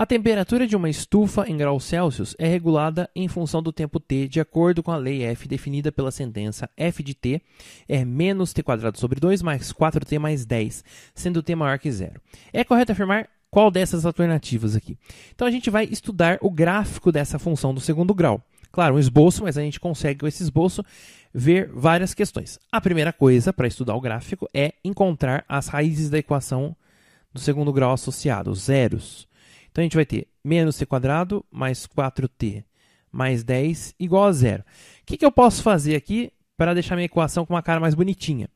A temperatura de uma estufa em graus Celsius é regulada em função do tempo T, de acordo com a lei F definida pela sentença F de T é menos quadrado sobre 2 mais 4T mais 10, sendo T maior que zero. É correto afirmar qual dessas alternativas aqui? Então a gente vai estudar o gráfico dessa função do segundo grau. Claro, um esboço, mas a gente consegue com esse esboço ver várias questões. A primeira coisa para estudar o gráfico é encontrar as raízes da equação do segundo grau associado, os zeros. Então a gente vai ter menos c quadrado mais 4t mais 10 igual a zero. O que, que eu posso fazer aqui para deixar minha equação com uma cara mais bonitinha?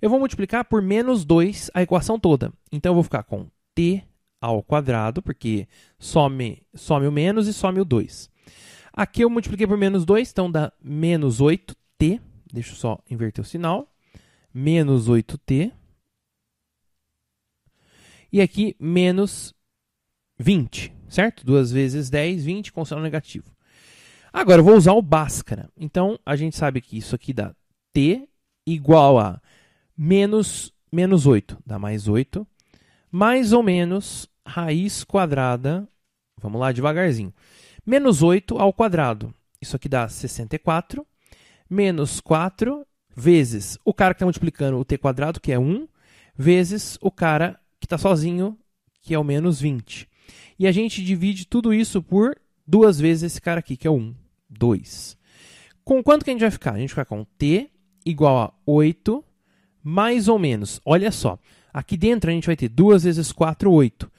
Eu vou multiplicar por menos 2 a equação toda. Então eu vou ficar com t ao quadrado, porque some, some o menos e some o 2. Aqui eu multipliquei por menos 2, então dá menos 8t. Deixa eu só inverter o sinal. Menos 8t. E aqui, menos 20, certo? 2 vezes 10, 20 com sinal negativo. Agora, eu vou usar o Bhaskara. Então, a gente sabe que isso aqui dá T igual a menos, menos 8, dá mais 8, mais ou menos raiz quadrada, vamos lá devagarzinho, menos 8 ao quadrado. Isso aqui dá 64, menos 4 vezes o cara que está multiplicando o t quadrado, que é 1, vezes o cara que está sozinho, que é o menos 20. E a gente divide tudo isso por duas vezes esse cara aqui, que é o 1, 2. Com quanto que a gente vai ficar? A gente vai ficar com t igual a 8, mais ou menos. Olha só, aqui dentro a gente vai ter 2 vezes 4, 8.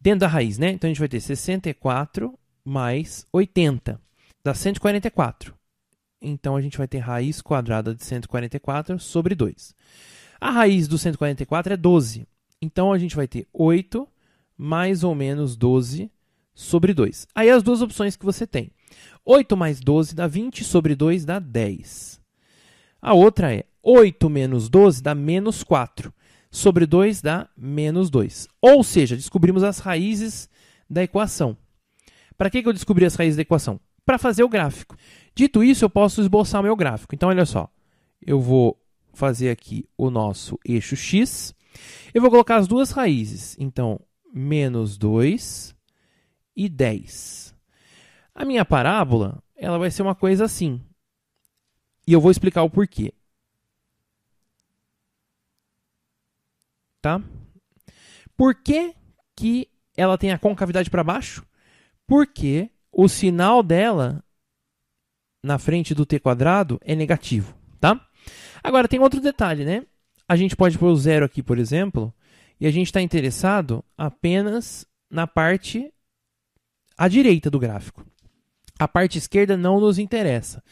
Dentro da raiz, né? Então a gente vai ter 64 mais 80, dá 144. Então a gente vai ter raiz quadrada de 144 sobre 2. A raiz do 144 é 12. Então a gente vai ter 8 mais ou menos 12 sobre 2. Aí as duas opções que você tem. 8 mais 12 dá 20, sobre 2 dá 10. A outra é 8 menos 12 dá menos 4, sobre 2 dá menos 2. Ou seja, descobrimos as raízes da equação. Para que, eu descobri as raízes da equação? Para fazer o gráfico. Dito isso, eu posso esboçar o meu gráfico. Então, olha só. Eu vou fazer aqui o nosso eixo x. Eu vou colocar as duas raízes. Então, menos 2 e 10. A minha parábola ela vai ser uma coisa assim. E eu vou explicar o porquê. Tá? Por que, que ela tem a concavidade para baixo? Porque o sinal dela na frente do t quadrado é negativo, tá? Agora tem outro detalhe, né? A gente pode pôr o zero aqui, por exemplo, e a gente está interessado apenas na parte à direita do gráfico. A parte esquerda não nos interessa.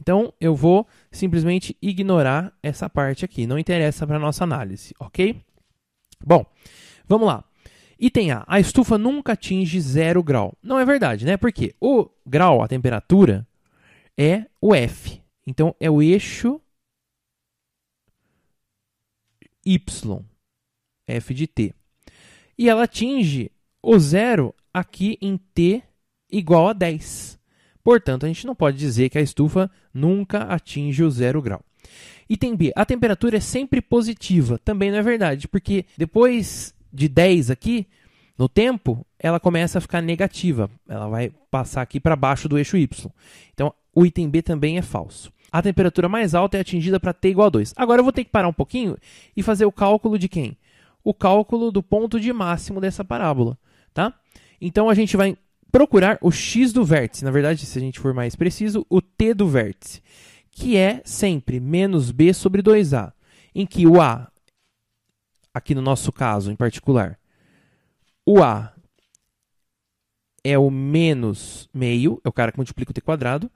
Então eu vou simplesmente ignorar essa parte aqui. Não interessa para a nossa análise, ok? Bom, vamos lá. Item A. A estufa nunca atinge zero grau. Não é verdade, né? Porque o grau, a temperatura, é o F. Então é o eixo Y f de t. E ela atinge o zero aqui em t igual a 10. Portanto, a gente não pode dizer que a estufa nunca atinge o zero grau. Item B, a temperatura é sempre positiva. Também não é verdade, porque depois de 10 aqui, no tempo, ela começa a ficar negativa. Ela vai passar aqui para baixo do eixo y. Então, o item B também é falso. A temperatura mais alta é atingida para T igual a 2. Agora eu vou ter que parar um pouquinho e fazer o cálculo de quem? o cálculo do ponto de máximo dessa parábola, tá? Então a gente vai procurar o x do vértice, na verdade, se a gente for mais preciso, o t do vértice, que é sempre menos b sobre 2a, em que o a, aqui no nosso caso em particular, o a é o menos meio, é o cara que multiplica o t quadrado,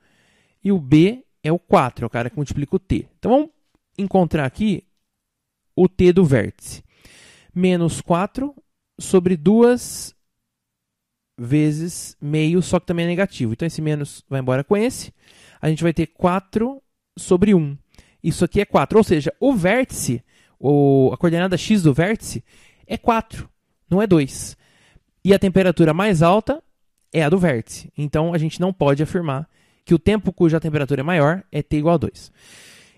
e o b é o 4, é o cara que multiplica o t. Então vamos encontrar aqui o t do vértice menos 4 sobre 2 vezes meio, só que também é negativo. Então esse menos vai embora com esse. A gente vai ter 4 sobre 1. Isso aqui é 4. Ou seja, o vértice, o, a coordenada x do vértice, é 4, não é 2. E a temperatura mais alta é a do vértice. Então a gente não pode afirmar que o tempo cuja temperatura é maior é t igual a 2.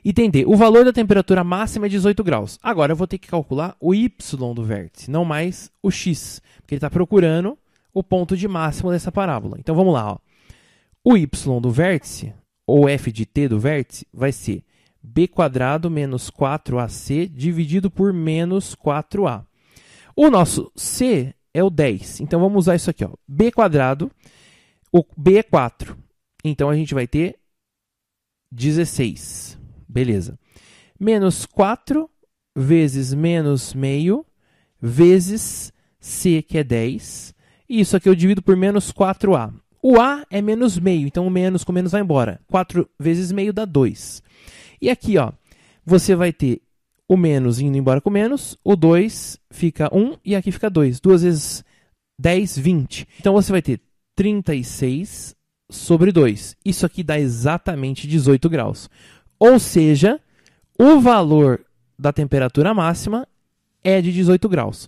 Entender, o valor da temperatura máxima é 18 graus. Agora eu vou ter que calcular o y do vértice, não mais o x, porque ele está procurando o ponto de máximo dessa parábola. Então vamos lá. Ó. O y do vértice, ou f de t do vértice, vai ser b quadrado menos 4ac dividido por menos 4a. O nosso c é o 10. Então vamos usar isso aqui. Ó. b quadrado, o b é 4. Então a gente vai ter 16. Beleza. Menos 4 vezes menos meio vezes C, que é 10. Isso aqui eu divido por menos 4A. O A é menos meio, então o menos com menos vai embora. 4 vezes meio dá 2. E aqui, ó, você vai ter o menos indo embora com menos, o 2 fica 1 e aqui fica 2. 2 vezes 10, 20. Então você vai ter 36 sobre 2. Isso aqui dá exatamente 18 graus. Ou seja, o valor da temperatura máxima é de 18 graus.